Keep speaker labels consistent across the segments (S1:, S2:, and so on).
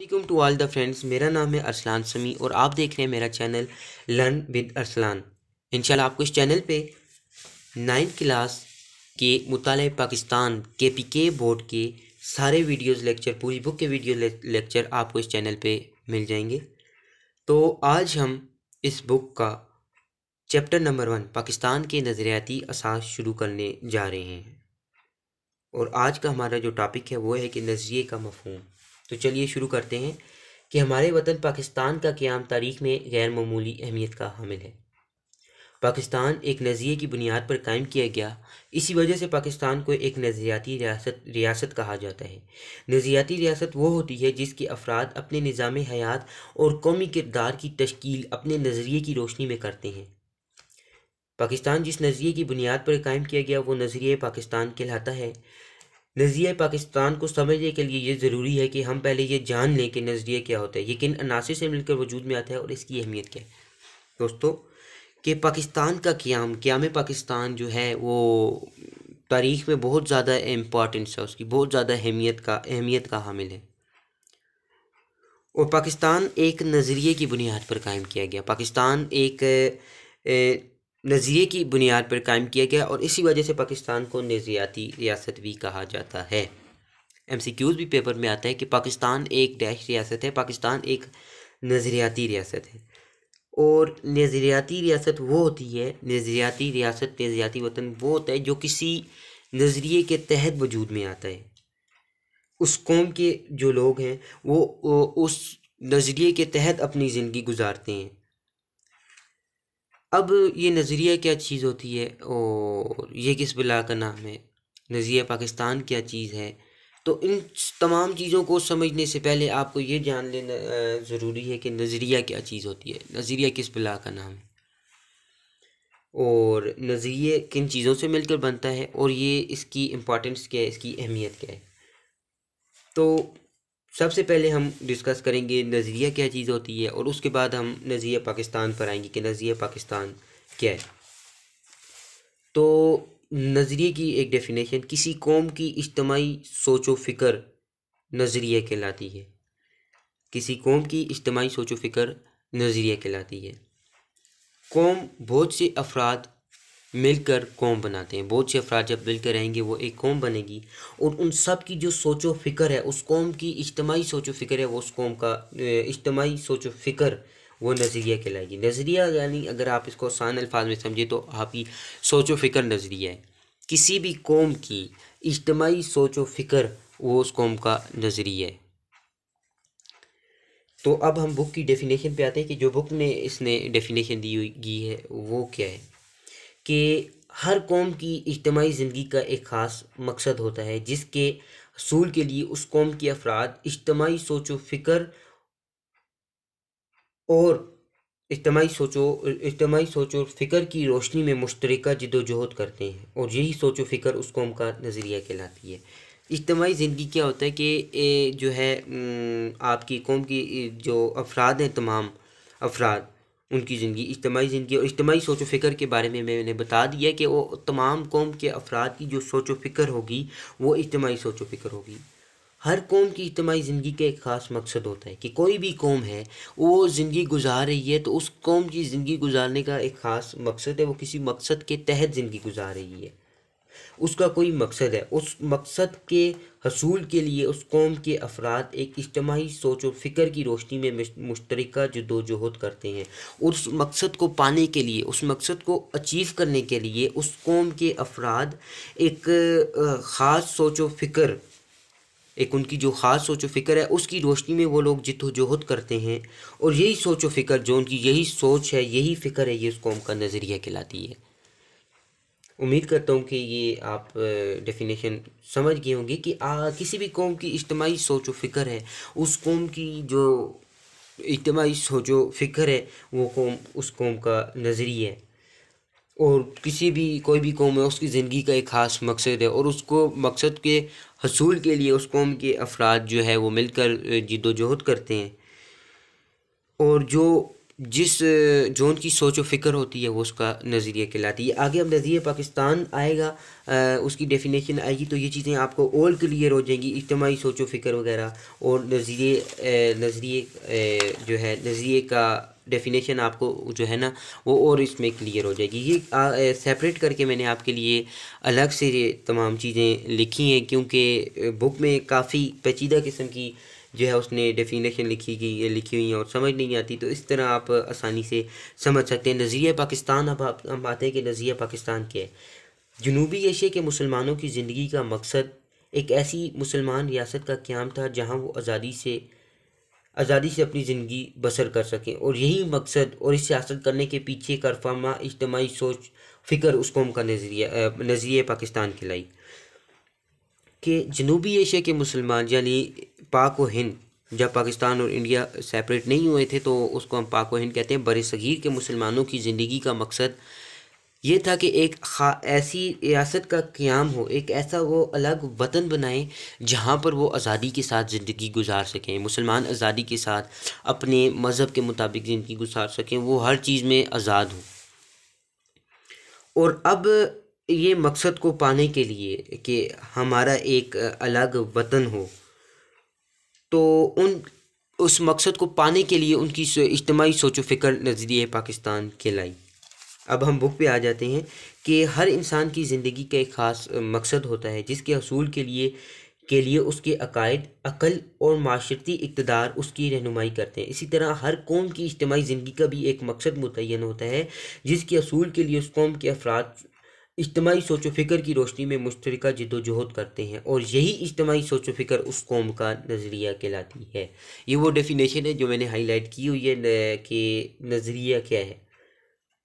S1: welcome to all the friends मेरा नाम है अरसलान समी और आप देख रहे हैं मेरा चैनल लर्न विद अरसलान इंशाल्लाह आपको इस चैनल पे नाइन्थ क्लास के मुताल पाकिस्तान के पी के बोर्ड के सारे वीडियोस लेक्चर पूरी बुक के वीडियो लेक्चर आपको इस चैनल पे मिल जाएंगे तो आज हम इस बुक का चैप्टर नंबर वन पाकिस्तान के नज़रियाती असास शुरू करने जा रहे हैं और आज का हमारा जो टॉपिक है वो है कि नज़रिए का मफहम तो चलिए शुरू करते हैं कि हमारे वतन पाकिस्तान का क्याम तारीख में गैर मामूली अहमियत का हामिल है पाकिस्तान एक नज़रिए की बुनियाद पर कायम किया गया इसी वजह से पाकिस्तान को एक नज़रियाती रियासत रियासत कहा जाता है नज़रियाती रियासत वो होती है जिसके अफराद अपने निज़ाम हयात और कौमी किरदार की तश्कील अपने नज़रिए की रोशनी में करते हैं पाकिस्तान जिस नज़रिए की बुनियाद पर कायम किया गया वो नज़रिए पाकिस्तान कहलाता है नज़रिया पाकिस्तान को समझने के लिए ये ज़रूरी है कि हम पहले ये जान लें कि नज़रिया क्या होता है ये किन अनासर से मिलकर वजूद में आता है और इसकी अहमियत क्या है दोस्तों कि पाकिस्तान का क्याम क्याम पाकिस्तान जो है वो तारीख़ में बहुत ज़्यादा इम्पॉर्टेंस है उसकी बहुत ज़्यादा अहमियत का अहमियत का हामिल है और पाकिस्तान एक नज़रिए की बुनियाद पर कायम किया गया पाकिस्तान एक नज़रिए की बुनियाद पर कायम किया गया और इसी वजह से पाकिस्तान को नज़रियाती रियासत भी कहा जाता है एम सी क्यूज़ भी पेपर में आता है कि पाकिस्तान एक डैश रियासत है पाकिस्तान एक नज़रियाती रियासत है और नज़रियाती रियासत वो होती है नज़रियाती रियासत नज़रियाती वतन वो होता है जो किसी नज़रिए के तहत वजूद में आता है उस कौम के जो लोग हैं वो उस नज़रिए के तहत अपनी ज़िंदगी गुजारते हैं अब ये नज़रिया क्या चीज़ होती है और ये किस बिला का नाम है नज़रिया पाकिस्तान क्या चीज़ है तो इन तमाम चीज़ों को समझने से पहले आपको ये जान लेना ज़रूरी है कि नज़रिया क्या चीज़ होती है नज़रिया किस बिला का नाम है और नज़रिए किन चीज़ों से मिलकर बनता है और ये इसकी इम्पॉर्टेंस क्या है इसकी अहमियत क्या है तो सबसे पहले हम डिस्कस करेंगे नज़रिया क्या चीज़ होती है और उसके बाद हम नज़रिया पाकिस्तान पर आएंगे कि नज़रिया पाकिस्तान क्या है तो नज़रिए की एक डेफिनेशन किसी कौम की इज्तमाही सोचो फिक्र नज़रिया कहलाती है किसी कौम की इज्तमाही सोचो फिक्र नज़रिया कहलाती है कौम बहुत से अफराद मिलकर कौम बनाते हैं बहुत से अफराज जब मिलकर रहेंगे वो एक कौम बनेगी और उन सब की जो सोचो फ़िक्र है उस कौम की इज्तमाही सोचो फ़िक्र है वो उस कौम का इज्तमाही सोचो फ़िक्र वो नज़रिया कहलाएगी नज़रिया यानी अगर आप इसको आसान अल्फाज में समझें तो आपकी सोचो फ़िक्र नज़रिया है किसी भी कौम की इज्तमाही सोचो फ़िक्र वो उस कौम का नज़रिया है तो अब हम बुक की डेफिनेशन पे आते हैं कि जो बुक ने इसने डेफिनेशन दी हुई है वो क्या है कि हर कौम की इज्तमाही ज़िंदगी का एक ख़ास मकसद होता है जिसके असूल के लिए उस कौम के अफराद इज्तमाही सोचो फिक्र और इज्तमाही सोचो इज्तमाही सोचो फ़िक्र की रोशनी में मुश्तरक जदोजहद करते हैं और यही सोचो फ़िक्र उस कौम का नज़रिया कहलाती है इज्तमाही ज़िंदगी क्या होता है कि जो है आपकी कौम की जो अफराद हैं तमाम अफराद उनकी ज़िंदगी इज्तमी ज़िंदगी और इज्तमाही सोच फ़िक्र के बारे में मैंने बता दिया कि वो तमाम कौम के अफराद की जो सोच फ़िक्र होगी वो इज्तमाही सोच फ़िक्र होगी हर कौम की इज्तमी ज़िंदगी का एक ख़ास मकसद होता है कि कोई भी कौम है वो ज़िंदगी गुजार रही है तो उस कौम की ज़िंदगी गुजारने का एक ख़ास मकसद है वो किसी मकसद के तहत ज़िंदगी गुजार रही है उसका कोई मकसद है उस मकसद के हसूल के लिए उस कौम के अफराद एक इज्तमाही सोच और फ़िक्र की रोशनी में मुश्तरक जदोजहद करते हैं उस मकसद को पाने के लिए उस मकसद को अचीव करने के लिए उस कौम के अफराद एक ख़ास सोच व फ़िक्र एक उनकी जो ख़ास सोच व फ़िक्र है उसकी रोशनी में वो लोग जदोजहद करते हैं और यही सोच फ़िक्र जो उनकी यही सोच है यही फ़िक्र है ये उस कौम का नज़रिया कहलाती है उम्मीद करता हूँ कि ये आप डेफिनेशन समझ गए होंगे कि आ, किसी भी कौम की इज्तमाही सोच व फिक्र है उस कौम की जो इज्तमाही सोच व फिक्र है वो कौम उस कौम का नज़रिया है और किसी भी कोई भी कौम है उसकी ज़िंदगी का एक ख़ास मकसद है और उसको मकसद के हसूल के लिए उस कौम के अफराद जो है वो मिलकर जिदोजहद करते हैं और जो जिस जोन की सोच व फिक्र होती है वो उसका नज़रिया कहलाती है आगे अब नज़ीर पाकिस्तान आएगा आ, उसकी डेफिनेशन आएगी तो ये चीज़ें आपको ऑल क्लियर हो जाएंगी इज्तमाही सोच व फिक्र वगैरह और नज़रिए नज़रिए जो है नज़रिए का डेफिनेशन आपको जो है ना वो और इसमें क्लियर हो जाएगी ये सेपरेट करके मैंने आपके लिए अलग से ये तमाम चीज़ें लिखी हैं क्योंकि बुक में काफ़ी पेचीदा किस्म की जो है उसने डेफिनेशन लिखी गई लिखी हुई है और समझ नहीं आती तो इस तरह आप आसानी से समझ सकते हैं नज़रिया पाकिस्तान अब आप हम बात हैं कि नज़रिया पाकिस्तान के जनूबी एशिया के मुसलमानों की ज़िंदगी का मकसद एक ऐसी मुसलमान रियासत का क्याम था जहाँ वो आज़ादी से आज़ादी से अपनी ज़िंदगी बसर कर सकें और यही मकसद और इस सियासत करने के पीछे करफामा इज्तमाही सोच फ़िक्र उस कौम का नज़रिया नज़रिए पाकिस्तान खिलाई कि जनूबी एशिया के मुसलमान यानी पाक व हिंद जब पाकिस्तान और इंडिया सेपरेट नहीं हुए थे तो उसको हम पाक व हिंद कहते हैं बर सग़ीर के मुसलमानों की ज़िंदगी का मकसद ये था कि एक खा ऐसी रियासत का क्याम हो एक ऐसा वो अलग वतन बनाएं जहाँ पर वो आज़ादी के साथ ज़िंदगी गुजार सकें मुसलमान आज़ादी के साथ अपने मज़हब के मुताबिक ज़िंदगी गुजार सकें वो हर चीज़ में आज़ाद हों और अब ये मकसद को पाने के लिए कि हमारा एक अलग वतन हो तो उन उस मकसद को पाने के लिए उनकी इज्तमाही सोच फ़िक्र नज़रिए पाकिस्तान के लाई अब हम बुक पे आ जाते हैं कि हर इंसान की ज़िंदगी का एक ख़ास मकसद होता है जिसके असूल के लिए के लिए उसके अकायद अकल और माशरती इकतदार उसकी रहनुमाई करते हैं इसी तरह हर कौम की इज्तमी ज़िंदगी का भी एक मकसद मुतन होता है जिसके असूल के लिए उस कौम के अफराद इज्तमाही सोच फ़िक्र की रोशनी में मुश्तरक जदोजहद करते हैं और यही इज्तमाही सोच फ़िक्र उस कौम का नज़रिया कहलाती है ये वो डेफिनेशन है जो मैंने हाईलाइट की हुई है कि नज़रिया क्या है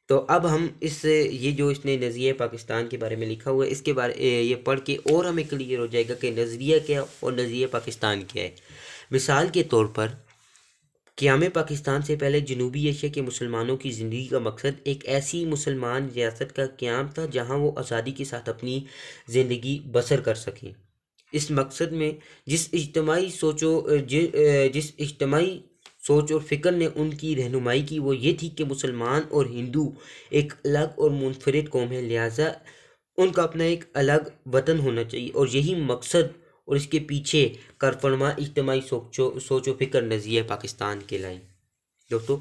S1: तो अब हम इस ये जो इसने नज़रिया पाकिस्तान के बारे में लिखा हुआ है इसके बारे ये पढ़ के और हमें क्लियर हो जाएगा कि नज़रिया क्या है और नज़रिया पाकिस्तान क्या है मिसाल के तौर पर क़्याम पाकिस्तान से पहले जनूबी एशिया के मुसलमानों की ज़िंदगी का मकसद एक ऐसी मुसलमान रियासत का क़्याम था जहाँ वो आज़ादी के साथ अपनी ज़िंदगी बसर कर सकें इस मकसद में जिस इज्तमाही सोचो जिस इज्तमाही सोच और फ़िक्र ने उनकी रहनुमाई की वो ये थी कि मुसलमान और हिंदू एक अलग और मुनफरद कौम है लिहाजा उनका अपना एक अलग वतन होना चाहिए और यही मकसद और इसके पीछे करफरमा इज्तमाही सोचो सोचो फिक्र नज़रिए पाकिस्तान के लाइन दोस्तों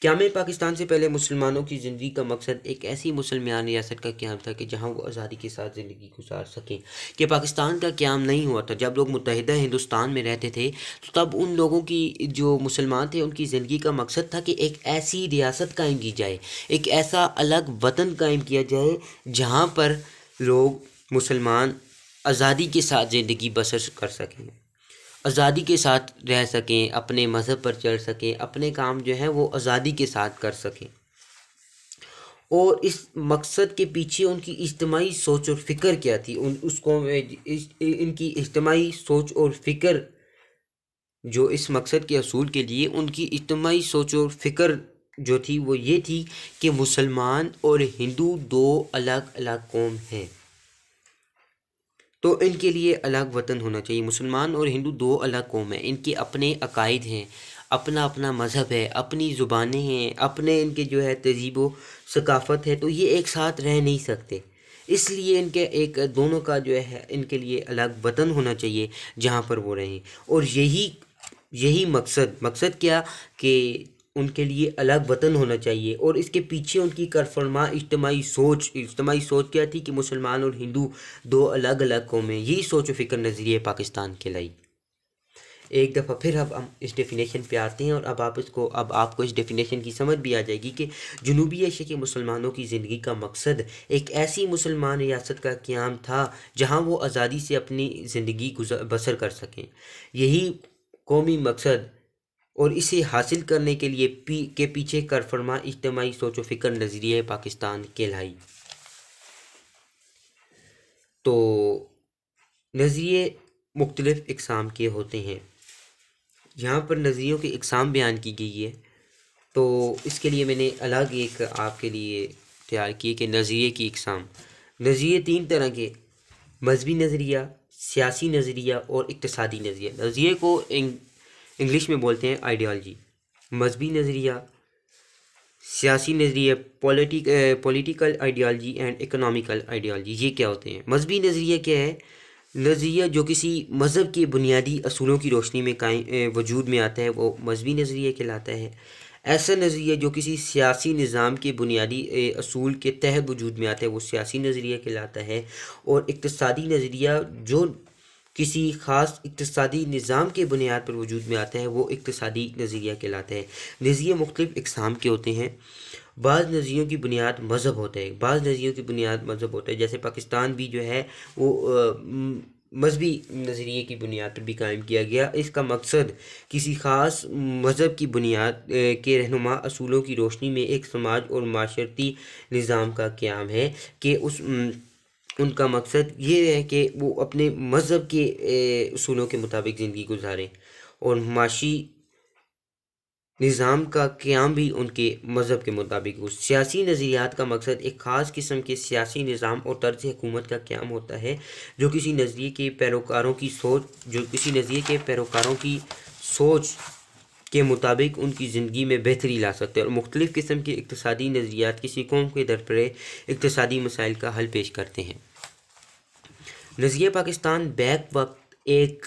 S1: क्या में पाकिस्तान से पहले मुसलमानों की ज़िंदगी का मकसद एक ऐसी मुसलमान रियासत का क्याम था कि जहां वो आज़ादी के साथ ज़िंदगी गुजार सकें कि पाकिस्तान का क्याम नहीं हुआ था जब लोग मुतहद हिंदुस्तान में रहते थे तो तब उन लोगों की जो मुसलमान थे उनकी ज़िंदगी का मकसद था कि एक ऐसी रियासत कायम की जाए एक ऐसा अलग वतन कायम किया जाए जहाँ पर लोग मुसलमान आज़ादी के साथ ज़िंदगी बसर कर सकें आज़ादी के साथ रह सकें अपने मज़हब पर चल सकें अपने काम जो हैं वो आज़ादी के साथ कर सकें और इस मकसद के पीछे उनकी इज्तमाही सोच और फिक्र क्या थी उन उसको इस, इनकी इज्तमाही सोच और फिक्र जो इस मकसद के असूल के लिए उनकी इज्तमाही सोच और फिक्र जो थी वो ये थी कि मुसलमान और हिंदू दो अलग अलग कौम हैं तो इनके लिए अलग वतन होना चाहिए मुसलमान और हिंदू दो अलग कौम है इनके अपने अकायद हैं अपना अपना मज़हब है अपनी ज़ुबानें हैं अपने इनके जो है तहजीब सकाफ़त है तो ये एक साथ रह नहीं सकते इसलिए इनके एक दोनों का जो है इनके लिए अलग वतन होना चाहिए जहाँ पर वो रहें और यही यही मकसद मकसद क्या कि उनके लिए अलग वतन होना चाहिए और इसके पीछे उनकी करफरमा इज्तमाही सोच इज्तमाही सोच क्या थी कि मुसलमान और हिंदू दो अलग अलग कौमें यही सोच फिक्र नज़रिए पाकिस्तान के लाई एक दफ़ा फिर अब हम इस डेफिनेशन पे आते हैं और अब आप इसको अब आपको इस डेफिनेशन की समझ भी आ जाएगी कि जनूबी एशिया के मुसलमानों की ज़िंदगी का मकसद एक ऐसी मुसलमान रियासत का क्याम था जहां वो आज़ादी से अपनी ज़िंदगी गुजर बसर कर सकें यही कौमी मकसद और इसे हासिल करने के लिए पी के पीछे कर फरमा सोचो सोच फिक्र नज़रिए पाकिस्तान कहलाई तो नज़रिए मुख्तलिफ़ इकसाम के होते हैं यहाँ पर नज़रियों की इकसाम बयान की गई है तो इसके लिए मैंने अलग एक आपके लिए तैयार किए कि नज़रिए की इकसाम नज़रिए तीन तरह के मजहबी नज़रिया सियासी नज़रिया और इकतसादी नज़रिया नज़रिए को इंग्लिश में बोलते हैं आइडियालॉजी मजहबी नज़रिया सियासी नज़रिए politic political ideology and economical ideology ये क्या होते हैं मजहबी नज़रिया क्या है नज़रिया जो किसी मज़हब के बुनियादी असूलों की रोशनी में कायम वजूद में आता है वो मजहबी नज़रिया कहलाता है ऐसा नज़रिया जो किसी सियासी निज़ाम के बुनियादी असूल के तहत वजूद में आता है वो सियासी नज़रिया कहलाता है और इकतसादी नज़रिया जो किसी ख़ास इकतसादी निज़ाम के बुनियाद पर वजूद में आता है वो इकतदी नज़रिया कहलाते हैं नज़रिए मुख्तु इकसाम के होते हैं बाज़ नज़रियों की बुनियाद मज़हब होता है बाज़ नज़रियों की बुनियाद मज़हब होता है जैसे पाकिस्तान भी जो है वो मजहबी नज़रिए की बुनियाद पर भी कायम किया गया इसका मकसद किसी ख़ास मज़हब की बुनियाद के रहनुमा असूलों की रोशनी में एक समाज और माशरती निज़ाम का क्याम है कि उस उनका मकसद ये है कि वो अपने मज़हब के असूलों के मुताबिक ज़िंदगी गुजारें और माशी निज़ाम का क्याम भी उनके मज़हब के मुताबिक हो सियासी नज़रियात का मकसद एक ख़ास किस्म के सियासी निज़ाम और तर्ज हुकूमत का क्याम होता है जो किसी नज़रिए के पैरोकारों की सोच जो किसी नज़रिए के पैरोकारों की सोच के मुताबिक उनकी ज़िंदगी में बेहतरी ला सकते हैं और मुख्तलिफ़ किस्म के इकतदी नज़रियात किसी कौम के दरपरे इकतदी मसाइल का हल पेश करते हैं नज़रिया पाकिस्तान बैक वक्त एक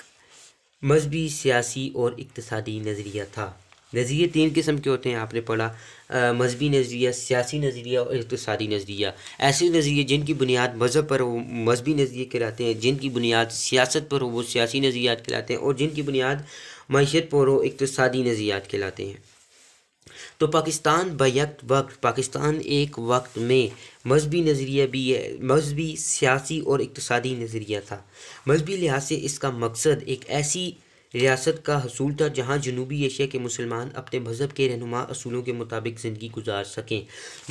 S1: मजहबी सियासी और इकतदी नज़रिया था नज़रिए तीन किस्म के होते हैं आपने पढ़ा मजहबी नज़रिया सियासी नज़रिया और इकतदी नज़रिया ऐसे नज़रिए जिनकी बुनियाद मज़हब पर हो मजहबी नज़रिए कहलाते हैं जिनकी बुनियाद सियासत पर हो वो सियासी नज़रियात कहलाते हैं और जिनकी बुनियाद मीशत पर इकतदी तो नज़रियात कहलाते हैं तो पाकिस्तान बैक वक्त पाकिस्तान एक वक्त में मजहबी नज़रिया भी मजहबी सियासी और इकतदी तो नज़रिया था मजहबी लिहाज से इसका मकसद एक ऐसी रियासत का हसूल था जहाँ जनूबी एशिया के मुसलमान अपने मज़हब के रहनुमा असूलों के मुताबिक ज़िंदगी गुजार सकें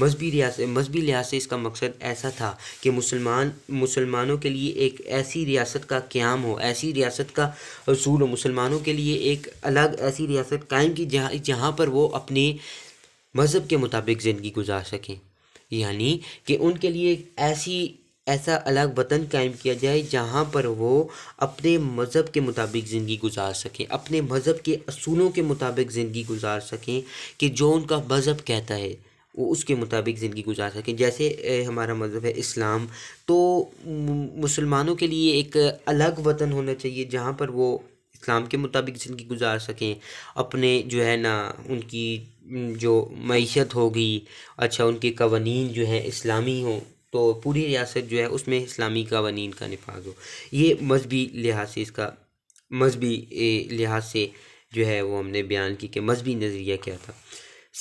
S1: मजहबी रिया मजहबी लिहाज से इसका मकसद ऐसा था कि मुसलमान मुसलमानों के लिए एक ऐसी रियासत का क्याम हो ऐसी रियासत का असूल हो मुसलमानों के लिए एक अलग ऐसी रियासत कायम की जहाँ जहाँ पर वो अपने मज़हब के मुताबिक ज़िंदगी गुजार सकें यानी कि उनके लिए एक ऐसी ऐसा अलग वतन कायम किया जाए जहाँ पर वो अपने मज़हब के मुताबिक ज़िंदगी गुजार सकें अपने मज़हब के असूलों के मुताबिक ज़िंदगी गुजार सकें कि जो उनका मज़हब कहता है वो उसके मुताबिक ज़िंदगी गुजार सकें जैसे हमारा मज़हब है इस्लाम तो मुसलमानों के लिए एक अलग वतन होना चाहिए जहाँ पर वो इस्लाम के मुताबिक ज़िंदगी गुजार सकें अपने जो है ना उनकी जो मीशत होगी अच्छा उनके कवानीन जो है इस्लामी हों तो पूरी रियासत जो है उसमें इस्लामी कवानीन का नफाज हो ये मजहबी लिहाज से इसका मजहबी लिहाज से जो है वो हमने बयान की कि मजहबी नज़रिया क्या था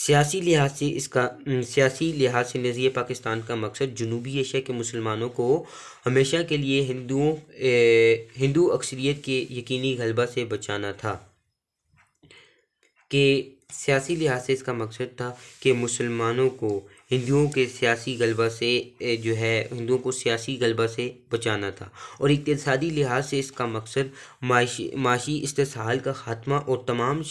S1: सियासी लिहाज से इसका सियासी लिहाज से नज़रिए पाकिस्तान का मकसद जनूबी एशिया के मुसलमानों को हमेशा के लिए हिंदुओं हिंदू अक्सरियत के यकीनी गलबा से बचाना था कि सियासी लिहाज से इसका मकसद था कि मुसलमानों को हिंदुओं के सियासी गलबा से जो है हिंदुओं को सियासी गलबा से बचाना था और इकतदी लिहाज से इसका मकसद माशी माशी इस्तेसाल का खात्मा और तमाम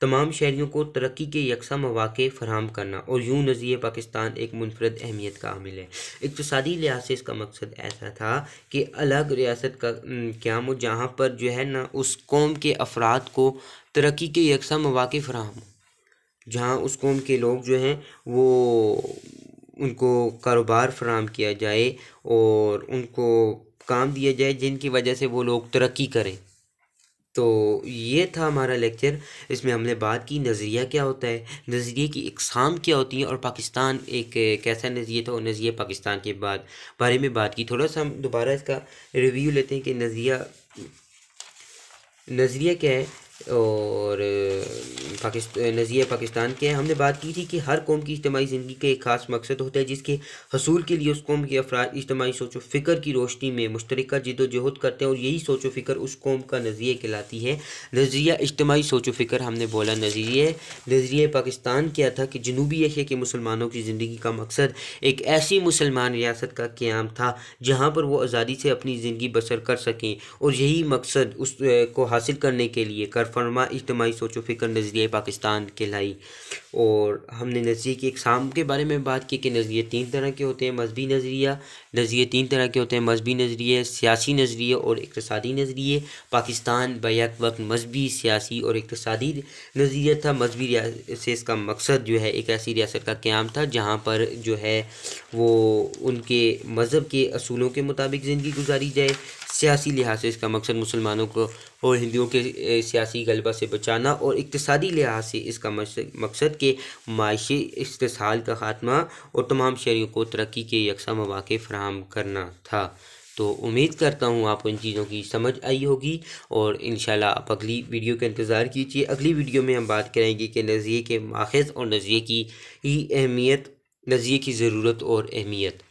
S1: तमाम शहरीों को तरक्की के यकसा मौाक़े फराम करना और यूँ नज़ीर पाकिस्तान एक मुनफरद अहमियत का हामिल है इकतसादी लिहाज से इसका मकसद ऐसा था कि अलग रियासत का क्या जहाँ पर जो है ना उस कौम के अफराद को तरक्की के यकसा मौाक़े फराहम जहाँ उस कौम के लोग जो हैं वो उनको कारोबार फराहम किया जाए और उनको काम दिया जाए जिनकी वजह से वो लोग तरक्की करें तो ये था हमारा लेक्चर इसमें हमने बात की नज़रिया क्या होता है नज़रिए की इकसाम क्या होती है और पाकिस्तान एक कैसा नज़रिया था और नज़रिया पाकिस्तान के बाद बारे में बात की थोड़ा सा हम दोबारा इसका रिव्यू लेते हैं कि नज़रिया नज़रिया क्या है और पाकिस्तान नज़ीर पाकिस्तान के हमने बात की थी कि हर कौम की इज्तमाही ज़िंदगी के एक खास मकसद होता है जिसके हसूल के लिए उस कौम के अफराद इज्तमाही सोच व फ़िक्र की रोशनी में मुश्तरक जदोजहद करते हैं और यही सोच व फ़िक्र उस कौम का नज़रिए कहलाती है नज़रिया इज्तमाही सोच व फ़िक्र हमने बोला नज़रिए नज़रिए पाकिस्तान क्या था कि जनूबी एशिया के मुसलमानों की ज़िंदगी का मकसद एक ऐसी मुसलमान रियासत का क्याम था जहाँ पर वो आज़ादी से अपनी ज़िंदगी बसर कर सकें और यही मकसद उस को हासिल करने के लिए कर फरमा इजमाही सोचो फिक्र नज़रिए पाकिस्तान के लाई और हमने नज़रिए की इकसाम के बारे में बात की कि नज़रिए तीन तरह के होते हैं मजहबी नज़रिया नज़रिए तीन तरह के होते हैं मजहबी नज़रिए सियासी नज़रिए और इकतसदी नज़रिए पाकिस्तान बैक वक्त मजहबी सियासी और इकतसादी नज़रिया था मजहबी से इसका मकसद जो है एक ऐसी रियासत का क्याम था जहाँ पर जो है वो उनके मज़हब के असूलों के मुताबिक ज़िंदगी गुजारी जाए सियासी लिहाज से इसका मकसद मुसलमानों को और हिंदुओं के सियासी गलबा से बचाना और इकतदी लिहाज से इसका मकसद के माशी इससाल का खात्मा और तमाम शहरीों को तरक्की के यकसा मौाक़े फ्राहम करना था तो उम्मीद करता हूँ आप इन चीज़ों की समझ आई होगी और इन आप अगली वीडियो का इंतज़ार कीजिए अगली वीडियो में हम बात करेंगे कि नज़रिए के माखज़ और नज़रिए की ही अहमियत नज़रिए की ज़रूरत और अहमियत